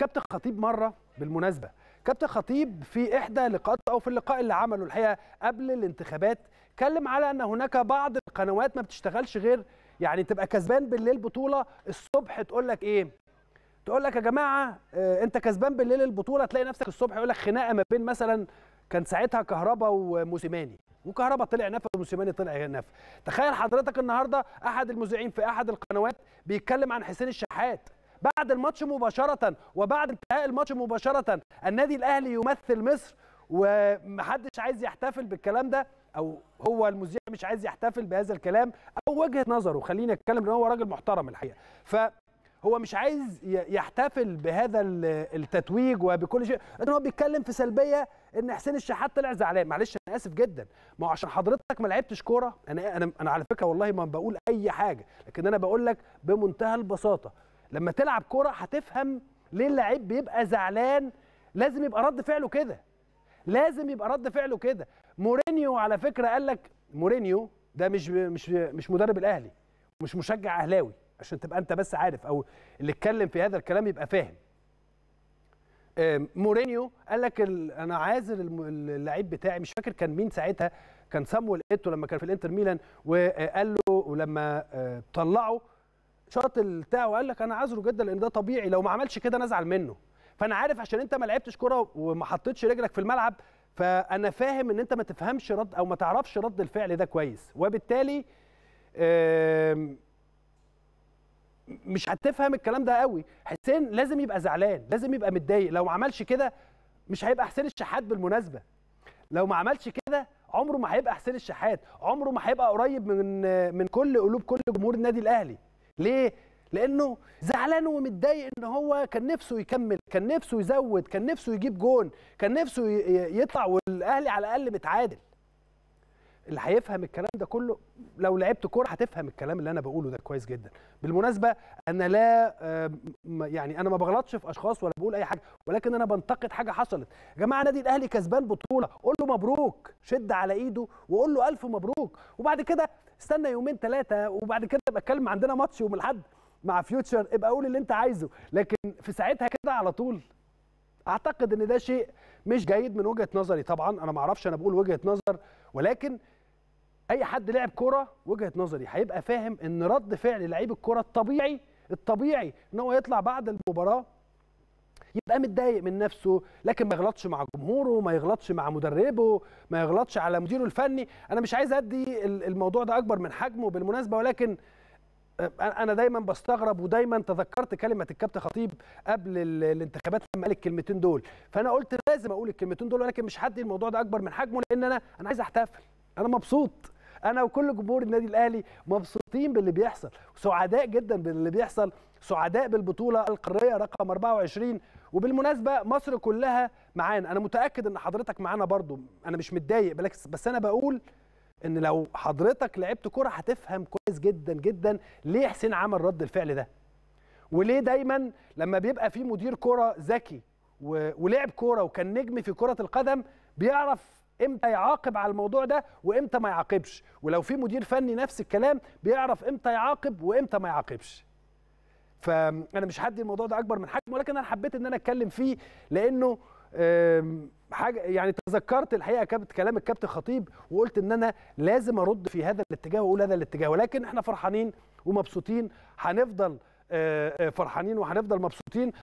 كابتن خطيب مره بالمناسبه كابتن خطيب في احدى لقاءات او في اللقاء اللي عمله الحقيقه قبل الانتخابات اتكلم على ان هناك بعض القنوات ما بتشتغلش غير يعني تبقى كسبان بالليل بطوله الصبح تقول لك ايه تقول لك يا جماعه آه انت كسبان بالليل البطوله تلاقي نفسك الصبح يقول لك خناقه ما بين مثلا كان ساعتها كهربا وموسيماني وكهربا طلع نفى وموسيماني طلع نفى تخيل حضرتك النهارده احد المذيعين في احد القنوات بيتكلم عن حسين الشحات بعد الماتش مباشره وبعد انتهاء الماتش مباشره النادي الاهلي يمثل مصر ومحدش عايز يحتفل بالكلام ده او هو المذيع مش عايز يحتفل بهذا الكلام او وجهه نظره خليني اتكلم ان هو راجل محترم الحقيقه ف هو مش عايز يحتفل بهذا التتويج وبكل شيء لكن هو بيتكلم في سلبيه ان حسين الشحات طلع زعلان معلش انا اسف جدا ما هو عشان حضرتك ما لعبتش كوره انا انا انا على فكره والله ما بقول اي حاجه لكن انا بقول لك بمنتهى البساطه لما تلعب كوره هتفهم ليه اللعيب بيبقى زعلان لازم يبقى رد فعله كده لازم يبقى رد فعله كده مورينيو على فكره قال لك مورينيو ده مش مش مش مدرب الاهلي مش مشجع اهلاوي عشان تبقى انت بس عارف او اللي اتكلم في هذا الكلام يبقى فاهم مورينيو قال لك انا عازل اللعيب بتاعي مش فاكر كان مين ساعتها كان سامويل ايتو لما كان في الانتر ميلان وقال له ولما آه، طلعه شاط البتاع وقال لك انا عذره جدا لان ده طبيعي لو ما عملش كده انا ازعل منه فانا عارف عشان انت ما لعبتش كوره وما حطيتش رجلك في الملعب فانا فاهم ان انت ما تفهمش رد او ما تعرفش رد الفعل ده كويس وبالتالي مش هتفهم الكلام ده قوي حسين لازم يبقى زعلان لازم يبقى متضايق لو ما عملش كده مش هيبقى حسين الشحات بالمناسبه لو ما عملش كده عمره ما هيبقى حسين الشحات عمره ما هيبقى قريب من من كل قلوب كل جمهور النادي الاهلي ليه؟ لانه زعلان ومتضايق ان هو كان نفسه يكمل كان نفسه يزود كان نفسه يجيب جون كان نفسه يطلع والاهلي على الاقل متعادل اللي هيفهم الكلام ده كله لو لعبت كوره هتفهم الكلام اللي انا بقوله ده كويس جدا بالمناسبه انا لا يعني انا ما بغلطش في اشخاص ولا بقول اي حاجه ولكن انا بنتقد حاجه حصلت يا جماعه النادي الاهلي كسبان بطوله قول له مبروك شد على ايده وقول له الف مبروك وبعد كده استنى يومين ثلاثه وبعد كده ابقى اتكلم عندنا ماتش يوم الاحد مع فيوتشر ابقى قول اللي انت عايزه لكن في ساعتها كده على طول اعتقد ان ده شيء مش جيد من وجهه نظري طبعا انا ما اعرفش انا بقول وجهه نظر ولكن اي حد لعب كوره وجهه نظري هيبقى فاهم ان رد فعل لعيب الكوره الطبيعي الطبيعي ان هو يطلع بعد المباراه يبقى متضايق من نفسه لكن ما يغلطش مع جمهوره ما يغلطش مع مدربه ما يغلطش على مديره الفني انا مش عايز ادي الموضوع ده اكبر من حجمه بالمناسبه ولكن انا دايما بستغرب ودايما تذكرت كلمه الكابتن خطيب قبل الانتخابات لما قال الكلمتين دول فانا قلت لازم اقول الكلمتين دول ولكن مش هدي الموضوع ده اكبر من حجمه لان انا انا عايز احتفل انا مبسوط انا وكل جمهور النادي الاهلي مبسوطين باللي بيحصل سعداء جدا باللي بيحصل سعداء بالبطوله القاريه رقم 24 وبالمناسبه مصر كلها معانا انا متاكد ان حضرتك معانا برضو انا مش متضايق بالعكس بس انا بقول ان لو حضرتك لعبت كره هتفهم كويس جدا جدا ليه حسين عمل رد الفعل ده وليه دايما لما بيبقى في مدير كره ذكي ولعب كوره وكان نجم في كره القدم بيعرف امتى يعاقب على الموضوع ده وامتى ما يعاقبش ولو في مدير فني نفس الكلام بيعرف امتى يعاقب وامتى ما يعاقبش فانا مش هدي الموضوع ده اكبر من حجمه ولكن انا حبيت ان انا اتكلم فيه لانه حاجه يعني تذكرت الحقيقه كابت كلام الكابتن خطيب وقلت ان انا لازم ارد في هذا الاتجاه واقول هذا الاتجاه ولكن احنا فرحانين ومبسوطين هنفضل آه، آه، فرحانين وهنفضل مبسوطين